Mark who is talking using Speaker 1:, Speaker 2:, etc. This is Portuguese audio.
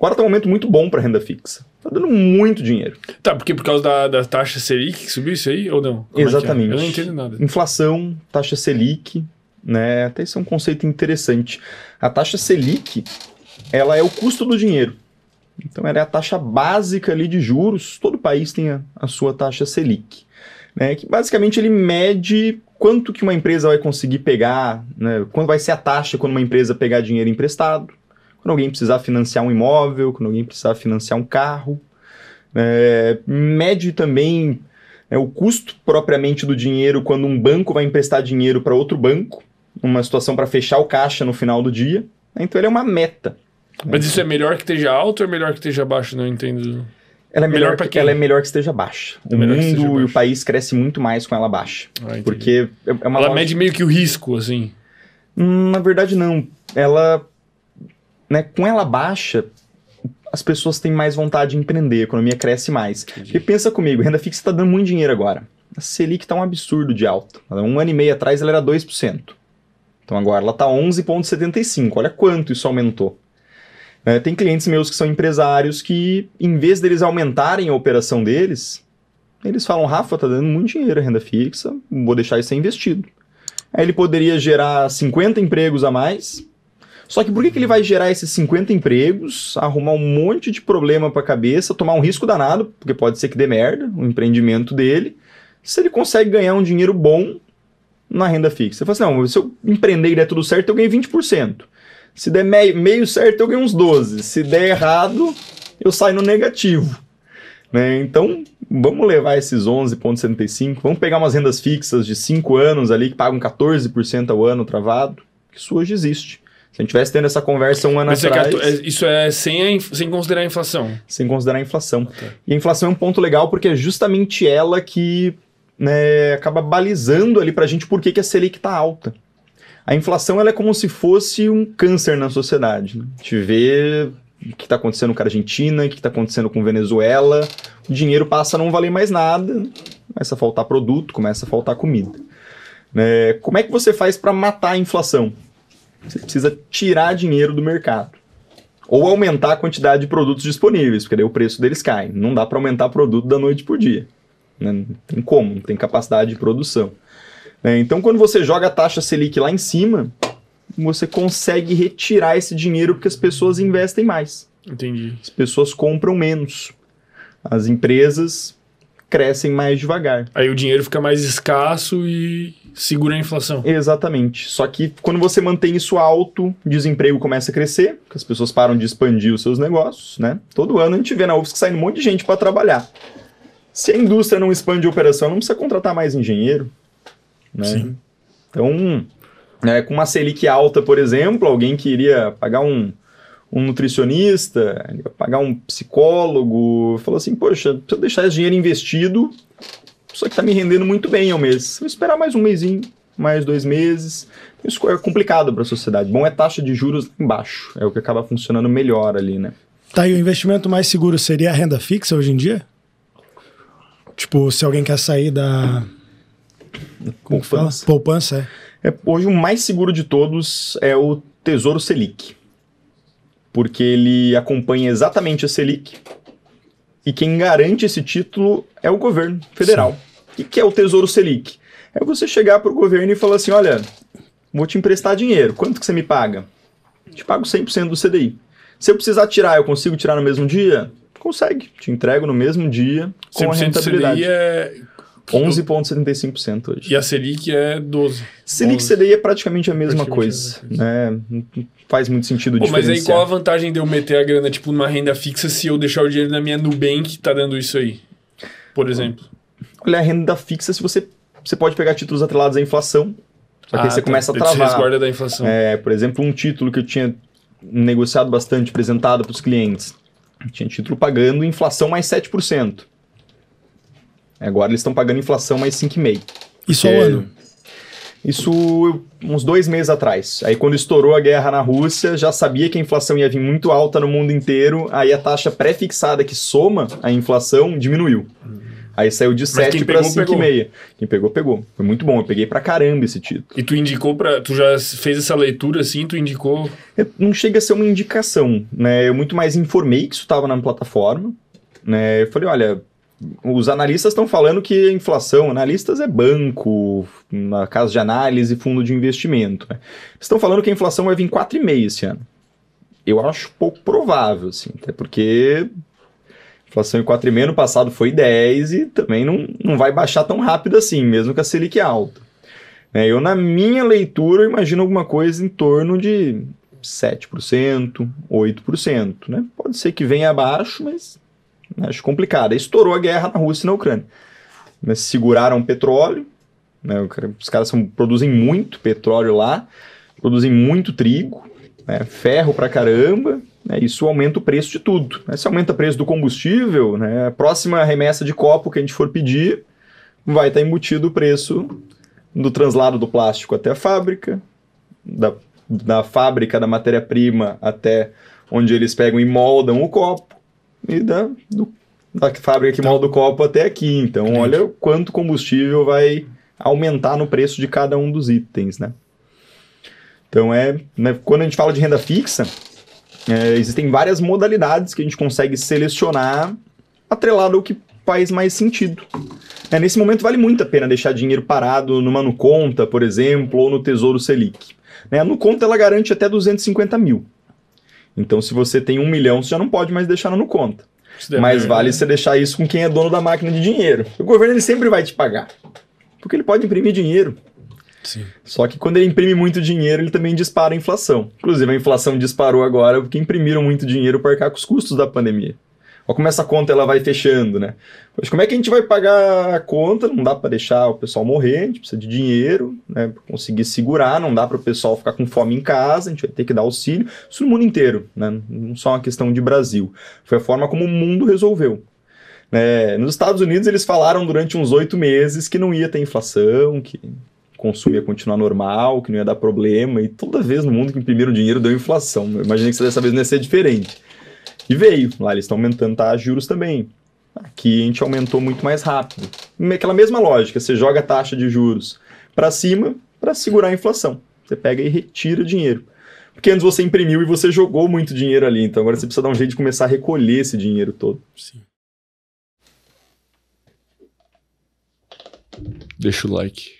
Speaker 1: Quarto é um momento muito bom para renda fixa. Tá dando muito dinheiro. Tá, porque por causa da, da taxa Selic que subiu isso aí ou não? Como é é? Exatamente. É é? Eu não entendo nada. Inflação, taxa Selic, né? Até isso é um conceito interessante. A taxa Selic, ela é o custo do dinheiro. Então ela é a taxa básica ali de juros. Todo país tem a, a sua taxa Selic. Né, que basicamente ele mede quanto que uma empresa vai conseguir pegar, né, quanto vai ser a taxa quando uma empresa pegar dinheiro emprestado, quando alguém precisar financiar um imóvel, quando alguém precisar financiar um carro. É, mede também é, o custo propriamente do dinheiro quando um banco vai emprestar dinheiro para outro banco, uma situação para fechar o caixa no final do dia. Então ele é uma meta. Mas isso é melhor que esteja alto ou é melhor que esteja baixo? Não entendo. Ela é melhor, melhor para quem? Ela é melhor que esteja baixa. É o mundo e o país cresce muito mais com ela baixa. Ah, porque é, é uma Ela lógica... mede meio que o risco, assim. Na verdade, não. Ela né, com ela baixa, as pessoas têm mais vontade de empreender, a economia cresce mais. Entendi. Porque pensa comigo, renda fixa está dando muito dinheiro agora. A Selic está um absurdo de alto. Um ano e meio atrás ela era 2%. Então agora ela está 11,75%. Olha quanto isso aumentou. É, tem clientes meus que são empresários que, em vez deles aumentarem a operação deles, eles falam, Rafa, está dando muito dinheiro a renda fixa, vou deixar isso ser investido. Aí ele poderia gerar 50 empregos a mais, só que por que, que ele vai gerar esses 50 empregos, arrumar um monte de problema para a cabeça, tomar um risco danado, porque pode ser que dê merda o empreendimento dele, se ele consegue ganhar um dinheiro bom na renda fixa? Você fala assim, não, se eu empreender e der tudo certo, eu ganho 20%. Se der meio, meio certo, eu ganho uns 12%. Se der errado, eu saio no negativo. Né? Então, vamos levar esses 11,75, vamos pegar umas rendas fixas de 5 anos ali que pagam 14% ao ano travado, que isso hoje existe. Se a gente tivesse tendo essa conversa um ano Mas é atrás... É isso é sem, a, sem considerar a inflação? Sem considerar a inflação. Okay. E a inflação é um ponto legal porque é justamente ela que né, acaba balizando ali para a gente por que, que a Selic está alta. A inflação ela é como se fosse um câncer na sociedade. Né? A gente vê o que está acontecendo com a Argentina, o que está acontecendo com Venezuela. O dinheiro passa a não valer mais nada, começa a faltar produto, começa a faltar comida. É, como é que você faz para matar a inflação? Você precisa tirar dinheiro do mercado. Ou aumentar a quantidade de produtos disponíveis, porque daí o preço deles cai. Não dá para aumentar produto da noite para o dia. Né? Não tem como, não tem capacidade de produção. É, então, quando você joga a taxa Selic lá em cima, você consegue retirar esse dinheiro porque as pessoas investem mais. Entendi. As pessoas compram menos. As empresas crescem mais devagar. Aí o dinheiro fica mais escasso e segura a inflação. Exatamente. Só que quando você mantém isso alto, desemprego começa a crescer, as pessoas param de expandir os seus negócios, né? Todo ano a gente vê na UFSC saindo um monte de gente para trabalhar. Se a indústria não expande a operação, não precisa contratar mais engenheiro, né? Sim. Então, né, com uma Selic alta, por exemplo, alguém que iria pagar um, um nutricionista, pagar um psicólogo, falou assim, poxa, preciso deixar esse dinheiro investido só que tá me rendendo muito bem ao mês. Vou esperar mais um mêsinho, mais dois meses. Isso é complicado para a sociedade. Bom é taxa de juros embaixo. É o que acaba funcionando melhor ali, né? Tá, e o investimento mais seguro seria a renda fixa hoje em dia? Tipo, se alguém quer sair da. Como poupança. Poupança, é. é. Hoje o mais seguro de todos é o Tesouro Selic. Porque ele acompanha exatamente a Selic e quem garante esse título é o governo federal. Sim. O que é o Tesouro Selic? É você chegar para o governo e falar assim: olha, vou te emprestar dinheiro, quanto que você me paga? Eu te pago 100% do CDI. Se eu precisar tirar, eu consigo tirar no mesmo dia? Consegue, te entrego no mesmo dia com a rentabilidade. CDI é 11,75% hoje. E a Selic é 12. Selic 12. CDI é praticamente a mesma praticamente coisa, é né? Faz muito sentido Pô, Mas aí qual a vantagem de eu meter a grana, tipo, numa renda fixa se eu deixar o dinheiro na minha Nubank tá dando isso aí, por exemplo? Olha, a renda fixa, se você, você pode pegar títulos atrelados à inflação,
Speaker 2: só que ah, aí você tá, começa a travar. resguarda da inflação.
Speaker 1: É, por exemplo, um título que eu tinha negociado bastante, apresentado para os clientes. Tinha título pagando inflação mais 7%. É, agora eles estão pagando inflação mais 5,5. Isso é, ao ano? Isso uns dois meses atrás. Aí quando estourou a guerra na Rússia, já sabia que a inflação ia vir muito alta no mundo inteiro, aí a taxa pré-fixada que soma a inflação diminuiu. Aí saiu de 7 para 5,5. Quem pegou, pegou. Foi muito bom, eu peguei pra caramba esse título. E tu indicou para, tu já fez essa leitura assim, tu indicou? É, não chega a ser uma indicação, né? Eu muito mais informei que isso estava na plataforma, né? Eu falei, olha, os analistas estão falando que inflação, analistas é banco, na casa de análise, fundo de investimento. Né? Estão falando que a inflação vai vir 4,5 esse ano. Eu acho pouco provável, assim, até porque inflação em 4,5 no passado foi 10 e também não, não vai baixar tão rápido assim, mesmo com a Selic alta. Né? eu, na minha leitura, imagino alguma coisa em torno de 7%, 8%. Né? Pode ser que venha abaixo, mas né? acho complicado. estourou a guerra na Rússia e na Ucrânia. Mas né? seguraram petróleo, né, os caras são, produzem muito petróleo lá, produzem muito trigo, né, ferro pra caramba, né? isso aumenta o preço de tudo. Né? Se aumenta o preço do combustível, né? a próxima remessa de copo que a gente for pedir vai estar tá embutido o preço do translado do plástico até a fábrica, da, da fábrica da matéria-prima até onde eles pegam e moldam o copo, e da, do, da fábrica que então, molda o copo até aqui. Então, grande. olha quanto combustível vai aumentar no preço de cada um dos itens, né? Então, é, né, quando a gente fala de renda fixa, é, existem várias modalidades que a gente consegue selecionar atrelado ao que faz mais sentido. É, nesse momento, vale muito a pena deixar dinheiro parado numa Nuconta, por exemplo, ou no Tesouro Selic. Né, a Nuconta ela garante até 250 mil. Então, se você tem um milhão, você já não pode mais deixar no conta. É Mas vale você deixar isso com quem é dono da máquina de dinheiro. O governo ele sempre vai te pagar, porque ele pode imprimir dinheiro. Sim. Só que quando ele imprime muito dinheiro, ele também dispara a inflação. Inclusive, a inflação disparou agora porque imprimiram muito dinheiro para arcar com os custos da pandemia. Olha como essa conta ela vai fechando, né? Mas como é que a gente vai pagar a conta? Não dá para deixar o pessoal morrer, a gente precisa de dinheiro, né? Pra conseguir segurar, não dá para o pessoal ficar com fome em casa, a gente vai ter que dar auxílio. Isso no mundo inteiro, né? Não só uma questão de Brasil. Foi a forma como o mundo resolveu. É, nos Estados Unidos eles falaram durante uns oito meses que não ia ter inflação, que consumo ia continuar normal, que não ia dar problema, e toda vez no mundo que imprimiram dinheiro deu inflação. Eu imaginei que dessa vez não ia ser diferente. E veio, lá eles estão aumentando tá, juros também. Aqui a gente aumentou muito mais rápido. Aquela mesma lógica, você joga a taxa de juros para cima para segurar a inflação. Você pega e retira dinheiro. Porque antes você imprimiu e você jogou muito dinheiro ali, então agora você precisa dar um jeito de começar a recolher esse dinheiro todo. Sim. Deixa o like.